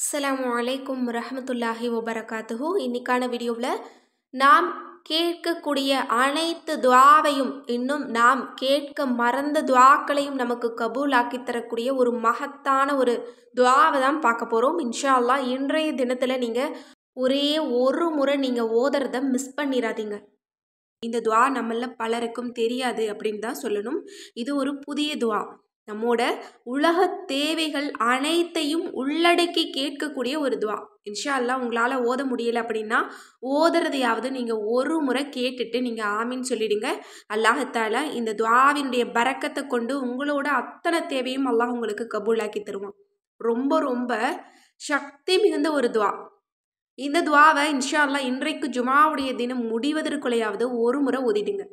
அஸ்லாம் வலைக்கும் ரஹமத்துல்லாஹி வபரகாத்துஹூ இன்னைக்கான வீடியோவில் நாம் கேட்கக்கூடிய அனைத்து துவாவையும் இன்னும் நாம் கேட்க மறந்த துவாக்களையும் நமக்கு கபூலாக்கி தரக்கூடிய ஒரு மகத்தான ஒரு துவாவை தான் பார்க்க போகிறோம் இன்ஷா இன்றைய தினத்தில் நீங்கள் ஒரே ஒரு முறை நீங்கள் ஓதுறத மிஸ் பண்ணிடாதீங்க இந்த துவா நம்மள பலருக்கும் தெரியாது அப்படின்னு தான் சொல்லணும் இது ஒரு புதிய துவா நம்மோட உலக தேவைகள் அனைத்தையும் உள்ளடக்கி கேட்கக்கூடிய ஒரு துவா இன்ஷா அல்லா உங்களால் ஓத முடியலை அப்படின்னா ஓதுறதையாவது நீங்கள் ஒரு முறை கேட்டுட்டு நீங்கள் ஆமின்னு சொல்லிடுங்க அல்லாஹத்தால இந்த துவாவினுடைய பறக்கத்தை கொண்டு உங்களோட அத்தனை தேவையும் அல்லாஹ் உங்களுக்கு கபூலாக்கி தருவான் ரொம்ப ரொம்ப சக்தி மிகுந்த ஒரு துவா இந்த துவாவை இன்ஷா அல்லா இன்றைக்கு ஜுமாவுடைய தினம் முடிவதற்குள்ளையாவது ஒரு முறை ஓதிடுங்க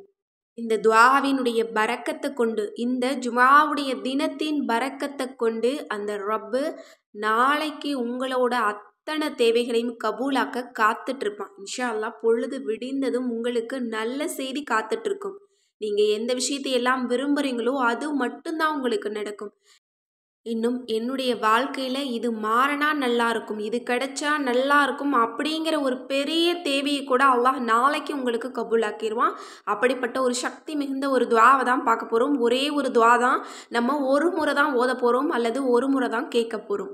இந்த துவாவினுடைய பறக்கத்தை கொண்டு இந்த ஜுமாவுடைய தினத்தின் பறக்கத்தை கொண்டு அந்த ரப்பு நாளைக்கு உங்களோட அத்தனை தேவைகளையும் கபூலாக்க காத்துட்ருப்பான் இன்ஷா அல்லா பொழுது விடிந்ததும் உங்களுக்கு நல்ல செய்தி காத்துட்ருக்கும் நீங்கள் எந்த விஷயத்தையெல்லாம் விரும்புகிறீங்களோ அது மட்டும்தான் உங்களுக்கு நடக்கும் இன்னும் என்னுடைய வாழ்க்கையில் இது மாறினா நல்லாயிருக்கும் இது கிடைச்சா நல்லாயிருக்கும் அப்படிங்கிற ஒரு பெரிய தேவையை கூட அல்லாஹ் நாளைக்கு உங்களுக்கு கபூலாக்கிடுவான் அப்படிப்பட்ட ஒரு சக்தி மிகுந்த ஒரு துவாவை தான் பார்க்க போகிறோம் ஒரே ஒரு துவா தான் நம்ம ஒரு முறை தான் ஓத போகிறோம் அல்லது ஒரு முறை தான் கேட்க போகிறோம்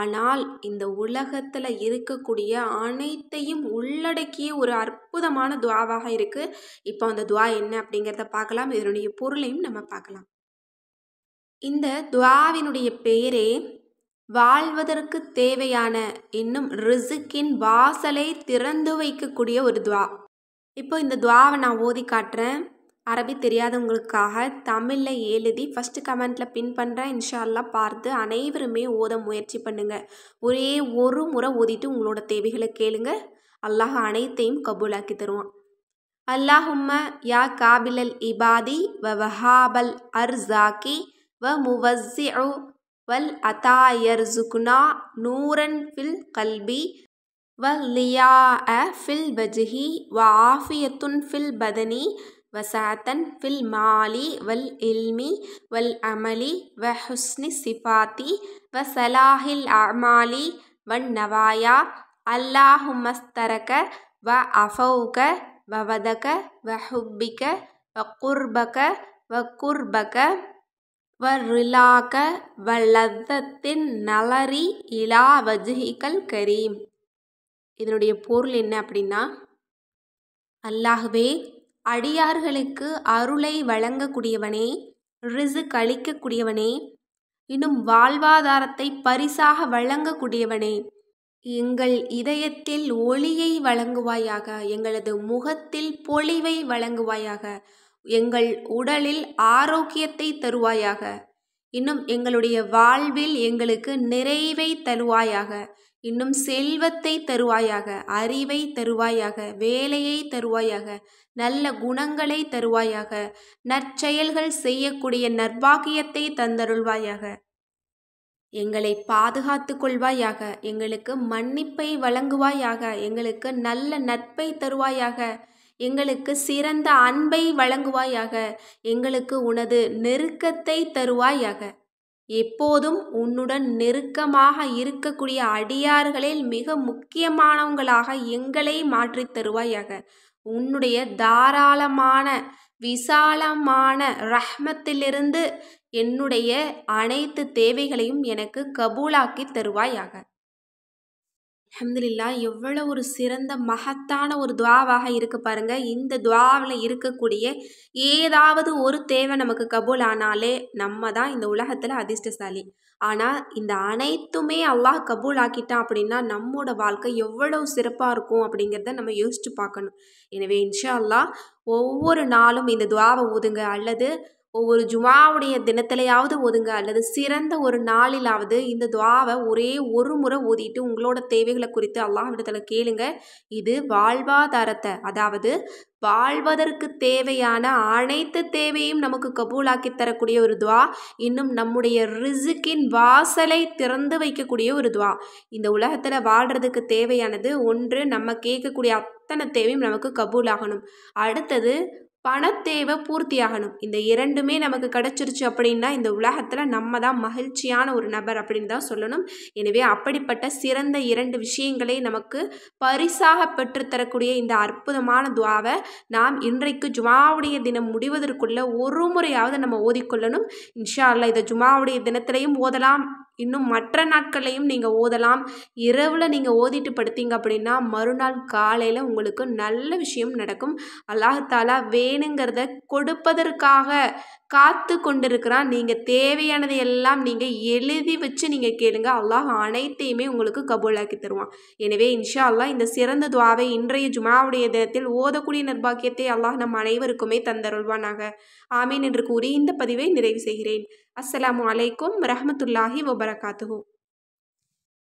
ஆனால் இந்த உலகத்தில் இருக்கக்கூடிய அனைத்தையும் உள்ளடக்கிய ஒரு அற்புதமான துவாவாக இருக்குது இப்போ அந்த துவா என்ன அப்படிங்கிறத பார்க்கலாம் இதனுடைய பொருளையும் நம்ம பார்க்கலாம் இந்த துவாவினுடைய பெயரே வாழ்வதற்கு தேவையான இன்னும் ரிசுக்கின் வாசலை திறந்து வைக்கக்கூடிய ஒரு துவா இப்போ இந்த துவாவை நான் ஓதி காட்டுறேன் அரபி தெரியாதவங்களுக்காக தமிழில் எழுதி ஃபஸ்ட்டு கமெண்ட்டில் பின் பண்ணுறேன் இன்ஷால்லா பார்த்து அனைவருமே ஓத முயற்சி பண்ணுங்கள் ஒரே ஒரு முறை ஓதிட்டு உங்களோட தேவைகளை கேளுங்க அல்லாஹ் அனைத்தையும் கபூலாக்கி தருவான் அல்லாஹும்ம யா காபிலல் இபாதி வஹாபல் அர்சாக்கி வ முவஸ்ஸிஉ வல் அதா யர்சுகுனா நூரன் ஃபில் கல்பி வ லியாஅ ஃபில் வஜ்ஹி வ ஆஃபியத்துன் ஃபில் பதனி வசாத்தன் ஃபில் மாலி வல் இல்மி வல் அமலி வ ஹுஸ்னி சிஃபாத்தி வ சலாஹில் அமாலி வன் நவாயா அல்லாஹுமஸ்தரக வ அஃபௌக வவதக வ ஹுப்பிக வ குர்பக வ குர்பக والرلاك واللذة النلر இலா வஜ்ஹிகல் கரீம் இதனுடைய பொருள் என்ன அப்படின்னா அல்லாஹுவே அடியார்களுக்கு அருளை வழங்கக்கூடியவனே ரிசு அளிக்கக்கூடியவனே இன்னும் வாழ்வாதாரத்தை பரிசாக வழங்கக்கூடியவனே எங்கள் இதயத்தில் ஒளியை வழங்குவாயாக எங்களது முகத்தில் பொலிவை வழங்குவாயாக எங்கள் உடலில் ஆரோக்கியத்தை தருவாயாக இன்னும் எங்களுடைய வாழ்வில் எங்களுக்கு நிறைவை தருவாயாக இன்னும் செல்வத்தை தருவாயாக அறிவை தருவாயாக வேலையை தருவாயாக நல்ல குணங்களை தருவாயாக நற்செயல்கள் செய்யக்கூடிய நற்பாகியத்தை தந்தருள்வாயாக எங்களை பாதுகாத்து கொள்வாயாக எங்களுக்கு மன்னிப்பை வழங்குவாயாக எங்களுக்கு நல்ல நட்பை தருவாயாக எங்களுக்கு சிறந்த அன்பை வழங்குவாயாக எங்களுக்கு உனது நெருக்கத்தை தருவாயாக எப்போதும் உன்னுடன் நெருக்கமாக இருக்கக்கூடிய அடியார்களில் மிக முக்கியமானவங்களாக எங்களை மாற்றித் தருவாயாக உன்னுடைய தாராளமான விசாலமான ரஹ்மத்திலிருந்து என்னுடைய அனைத்து தேவைகளையும் எனக்கு கபூலாக்கி தருவாயாக அஹமதுல்லா எவ்வளோ ஒரு சிறந்த மகத்தான ஒரு துவாவாக இருக்குது பாருங்கள் இந்த துவாவில் இருக்கக்கூடிய ஏதாவது ஒரு தேவை நமக்கு கபூல் ஆனாலே நம்ம தான் இந்த உலகத்தில் அதிர்ஷ்டசாலி ஆனால் இந்த அனைத்துமே அல்லாஹ் கபூல் ஆக்கிட்டான் அப்படின்னா நம்மோட வாழ்க்கை எவ்வளோ சிறப்பாக இருக்கும் அப்படிங்கிறத நம்ம யோசித்து பார்க்கணும் எனவே இன்ஷா அல்லா ஒவ்வொரு நாளும் இந்த துவாவை ஊதுங்க அல்லது ஒவ்வொரு ஜுமாவுடைய தினத்திலையாவது ஒதுங்க அல்லது சிறந்த ஒரு நாளிலாவது இந்த துவாவை ஒரே ஒரு முறை ஓதிட்டு உங்களோட தேவைகளை குறித்து அல்லாஹ்விடத்தில் கேளுங்க இது வாழ்வாதாரத்தை அதாவது வாழ்வதற்கு தேவையான அனைத்து தேவையும் நமக்கு கபூலாக்கி தரக்கூடிய ஒரு துவா இன்னும் நம்முடைய ரிசுக்கின் வாசலை திறந்து வைக்கக்கூடிய ஒரு துவா இந்த உலகத்தில் வாழ்கிறதுக்கு தேவையானது ஒன்று நம்ம கேட்கக்கூடிய அத்தனை தேவையும் நமக்கு கபூலாகணும் அடுத்தது பணத்தேவை பூர்த்தியாகணும் இந்த இரண்டுமே நமக்கு கிடச்சிருச்சு அப்படின்னா இந்த உலகத்தில் நம்ம தான் மகிழ்ச்சியான ஒரு நபர் அப்படின்னு தான் சொல்லணும் எனவே அப்படிப்பட்ட சிறந்த இரண்டு விஷயங்களை நமக்கு பரிசாக பெற்றுத்தரக்கூடிய இந்த அற்புதமான துவாவை நாம் இன்றைக்கு ஜுமாவுடைய தினம் முடிவதற்குள்ள ஒரு முறையாவது நம்ம ஓதிக்கொள்ளணும் இன்ஷா அல்லா இதை ஜுமாவுடைய தினத்திலையும் ஓதலாம் இன்னும் மற்ற நாட்களையும் நீங்கள் ஓதலாம் இரவில் நீங்கள் ஓதிட்டு படுத்தீங்க அப்படின்னா மறுநாள் காலையில் உங்களுக்கு நல்ல விஷயம் நடக்கும் அல்லாஹாலா வேணுங்கிறத கொடுப்பதற்காக காத்து கொண்டிருக்கிறான் நீங்கள் தேவையானது எல்லாம் நீங்கள் எழுதி வச்சு நீங்கள் கேளுங்க அல்லாஹ் அனைத்தையுமே உங்களுக்கு கபூலாக்கி தருவான் எனவே இன்ஷா அல்லாஹ் இந்த சிறந்த துவாவை இன்றைய ஜுமாவுடைய தினத்தில் ஓதக்கூடிய நிர்பாகியத்தை அல்லாஹ் நம் அனைவருக்குமே தந்தருள்வானாக ஆமீன் என்று கூறி இந்த பதிவை நிறைவு செய்கிறேன் அஸ்லாம் வலைக்கம் ரஹமத்துல்லாஹி வபரகாத்துஹூ